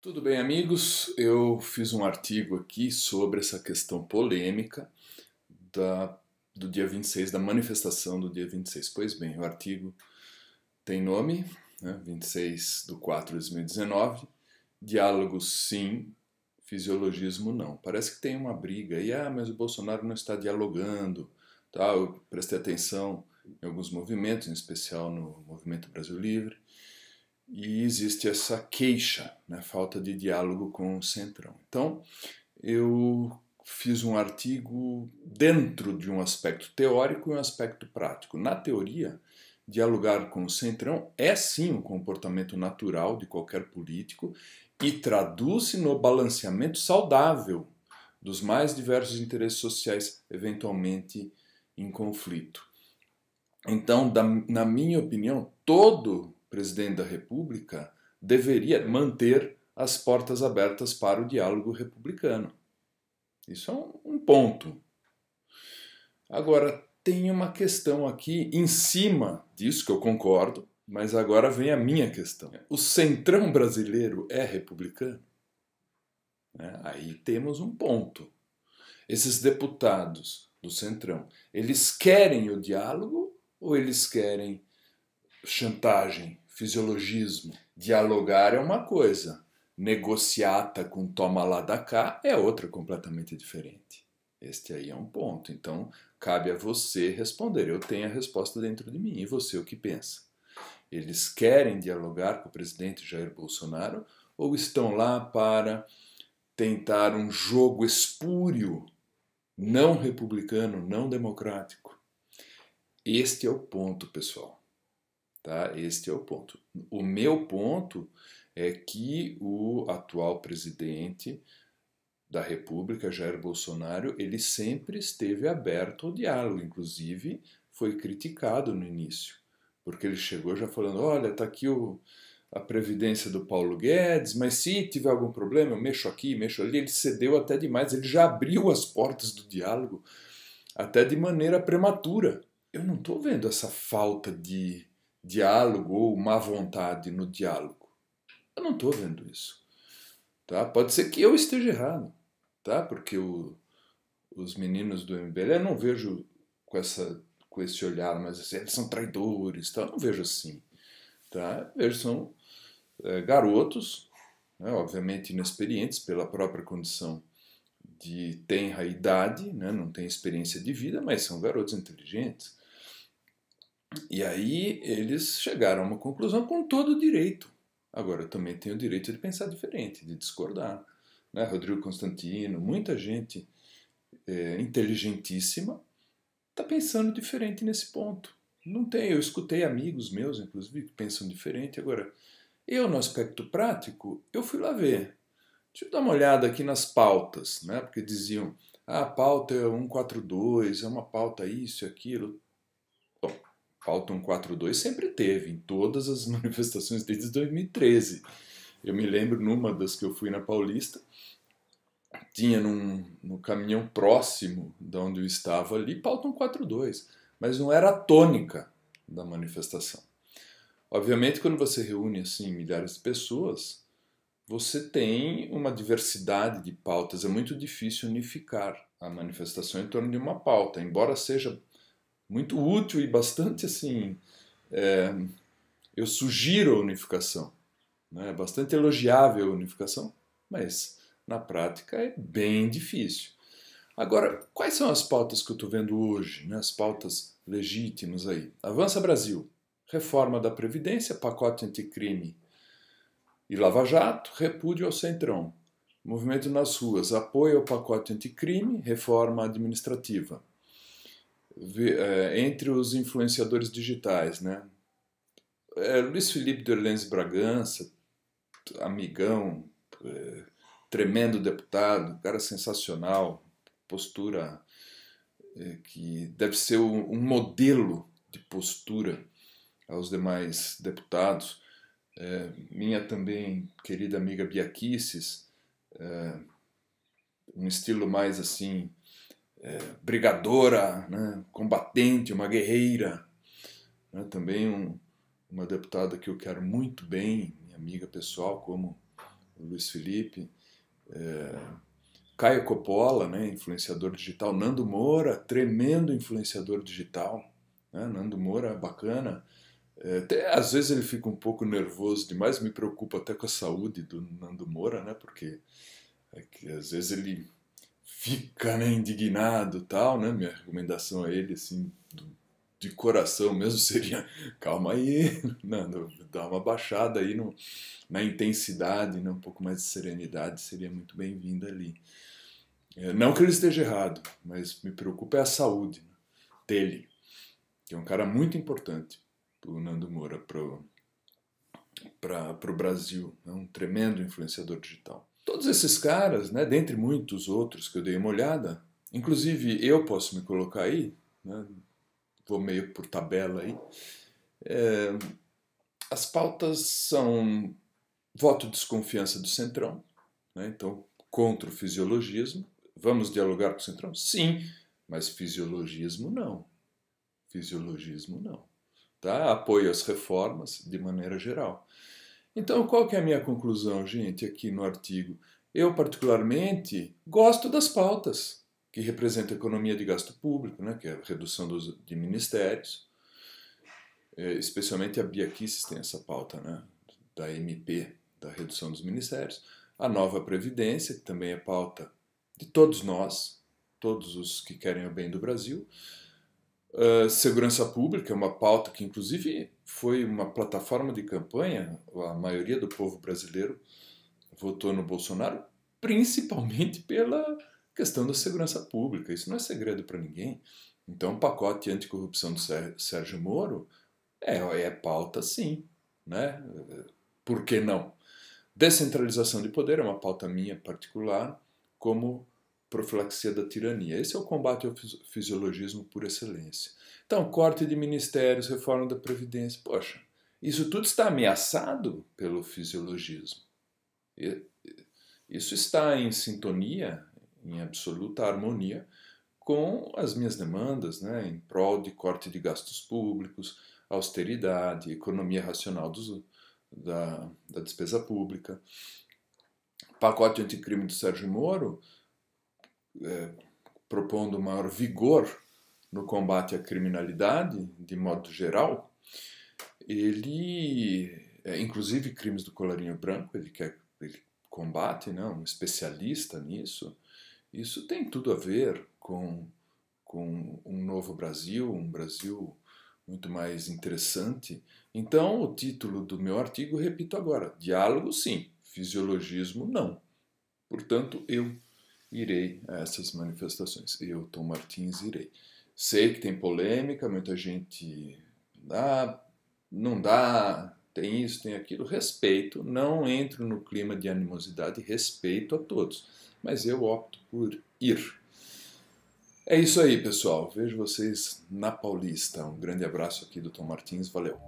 Tudo bem, amigos? Eu fiz um artigo aqui sobre essa questão polêmica da, do dia 26, da manifestação do dia 26. Pois bem, o artigo tem nome, né, 26 de 4 de 2019, diálogo sim, fisiologismo não. Parece que tem uma briga aí, ah, mas o Bolsonaro não está dialogando, tá? eu prestei atenção em alguns movimentos, em especial no Movimento Brasil Livre, e existe essa queixa, né, falta de diálogo com o centrão. Então, eu fiz um artigo dentro de um aspecto teórico e um aspecto prático. Na teoria, dialogar com o centrão é sim um comportamento natural de qualquer político e traduz-se no balanceamento saudável dos mais diversos interesses sociais eventualmente em conflito. Então, da, na minha opinião, todo presidente da República, deveria manter as portas abertas para o diálogo republicano. Isso é um ponto. Agora, tem uma questão aqui em cima disso que eu concordo, mas agora vem a minha questão. O centrão brasileiro é republicano? É, aí temos um ponto. Esses deputados do centrão, eles querem o diálogo ou eles querem chantagem, fisiologismo. Dialogar é uma coisa, negociata tá com toma lá da cá é outra completamente diferente. Este aí é um ponto. Então, cabe a você responder. Eu tenho a resposta dentro de mim e você o que pensa. Eles querem dialogar com o presidente Jair Bolsonaro ou estão lá para tentar um jogo espúrio, não republicano, não democrático? Este é o ponto, pessoal. Tá? Este é o ponto. O meu ponto é que o atual presidente da República, Jair Bolsonaro, ele sempre esteve aberto ao diálogo, inclusive foi criticado no início, porque ele chegou já falando: olha, está aqui o, a previdência do Paulo Guedes, mas se tiver algum problema, eu mexo aqui, mexo ali. Ele cedeu até demais, ele já abriu as portas do diálogo, até de maneira prematura. Eu não estou vendo essa falta de diálogo ou má vontade no diálogo. Eu não estou vendo isso. Tá? Pode ser que eu esteja errado, tá? porque o, os meninos do MBL eu não vejo com, essa, com esse olhar, mas assim, eles são traidores, tá? eu não vejo assim. Tá? Eles são é, garotos, né? obviamente inexperientes pela própria condição de tenra idade, né? não tem experiência de vida, mas são garotos inteligentes. E aí eles chegaram a uma conclusão com todo direito. Agora, eu também tenho o direito de pensar diferente, de discordar. Né? Rodrigo Constantino, muita gente é, inteligentíssima está pensando diferente nesse ponto. Não tem, eu escutei amigos meus, inclusive, que pensam diferente. Agora, eu, no aspecto prático, eu fui lá ver. Deixa eu dar uma olhada aqui nas pautas, né? porque diziam, ah, a pauta é 142, é uma pauta isso e aquilo um 4-2 sempre teve, em todas as manifestações desde 2013. Eu me lembro numa das que eu fui na Paulista, tinha num, no caminhão próximo de onde eu estava ali, um 4-2, mas não era a tônica da manifestação. Obviamente, quando você reúne assim milhares de pessoas, você tem uma diversidade de pautas, é muito difícil unificar a manifestação em torno de uma pauta, embora seja muito útil e bastante assim. É, eu sugiro a unificação. Né? É bastante elogiável a unificação, mas na prática é bem difícil. Agora, quais são as pautas que eu estou vendo hoje, né? as pautas legítimas aí? Avança Brasil, reforma da Previdência, pacote anticrime e Lava Jato, repúdio ao Centrão. Movimento nas ruas, apoio ao pacote anticrime, reforma administrativa. É, entre os influenciadores digitais, né? É, Luiz Felipe de Orleans Bragança, amigão, é, tremendo deputado, cara sensacional, postura é, que deve ser um, um, modelo de postura aos demais deputados. É, minha também querida amiga Bia é, um estilo mais assim é, brigadora, né, combatente, uma guerreira. Né, também um, uma deputada que eu quero muito bem, minha amiga pessoal, como o Luiz Felipe. É, Caio Coppola, né, influenciador digital. Nando Moura, tremendo influenciador digital. Né, Nando Moura, bacana. É, até, às vezes ele fica um pouco nervoso demais, me preocupa até com a saúde do Nando Moura, né, porque é que, às vezes ele fica né, indignado tal, né? Minha recomendação a ele, assim, do, de coração mesmo, seria calma aí, Nando, dá uma baixada aí no, na intensidade, né? um pouco mais de serenidade seria muito bem-vinda ali. É, não que ele esteja errado, mas me preocupa é a saúde né, dele, que é um cara muito importante, o Nando Moura, para o Brasil, é né, um tremendo influenciador digital. Todos esses caras, né, dentre muitos outros que eu dei uma olhada, inclusive eu posso me colocar aí, né, vou meio por tabela aí, é, as pautas são voto de desconfiança do Centrão, né, então contra o fisiologismo, vamos dialogar com o Centrão? Sim, mas fisiologismo não. Fisiologismo não. Tá? Apoio às reformas de maneira geral. Então, qual que é a minha conclusão, gente, aqui no artigo? Eu, particularmente, gosto das pautas que representam economia de gasto público, né, que é a redução dos, de ministérios. É, especialmente a Bia Kicis tem essa pauta, né, da MP, da redução dos ministérios. A nova Previdência, que também é pauta de todos nós, todos os que querem o bem do Brasil. Ah, segurança pública, é uma pauta que, inclusive, foi uma plataforma de campanha. A maioria do povo brasileiro votou no Bolsonaro, principalmente pela questão da segurança pública. Isso não é segredo para ninguém. Então, o pacote anticorrupção do Sérgio Moro é, é pauta, sim. Né? Por que não? Descentralização de poder é uma pauta minha particular, como profilaxia da tirania. Esse é o combate ao fisiologismo por excelência. Então, corte de ministérios, reforma da Previdência. Poxa, isso tudo está ameaçado pelo fisiologismo. Isso está em sintonia, em absoluta harmonia, com as minhas demandas né, em prol de corte de gastos públicos, austeridade, economia racional dos, da, da despesa pública. O pacote anticrime do Sérgio Moro é, propondo maior vigor no combate à criminalidade, de modo geral, ele, é, inclusive crimes do colarinho branco, ele quer ele combate, né, um especialista nisso. Isso tem tudo a ver com, com um novo Brasil, um Brasil muito mais interessante. Então, o título do meu artigo, repito agora: diálogo sim, fisiologismo não. Portanto, eu irei a essas manifestações. Eu, Tom Martins, irei. Sei que tem polêmica, muita gente dá, ah, não dá, tem isso, tem aquilo. Respeito, não entro no clima de animosidade, respeito a todos, mas eu opto por ir. É isso aí, pessoal. Vejo vocês na Paulista. Um grande abraço aqui do Tom Martins. Valeu.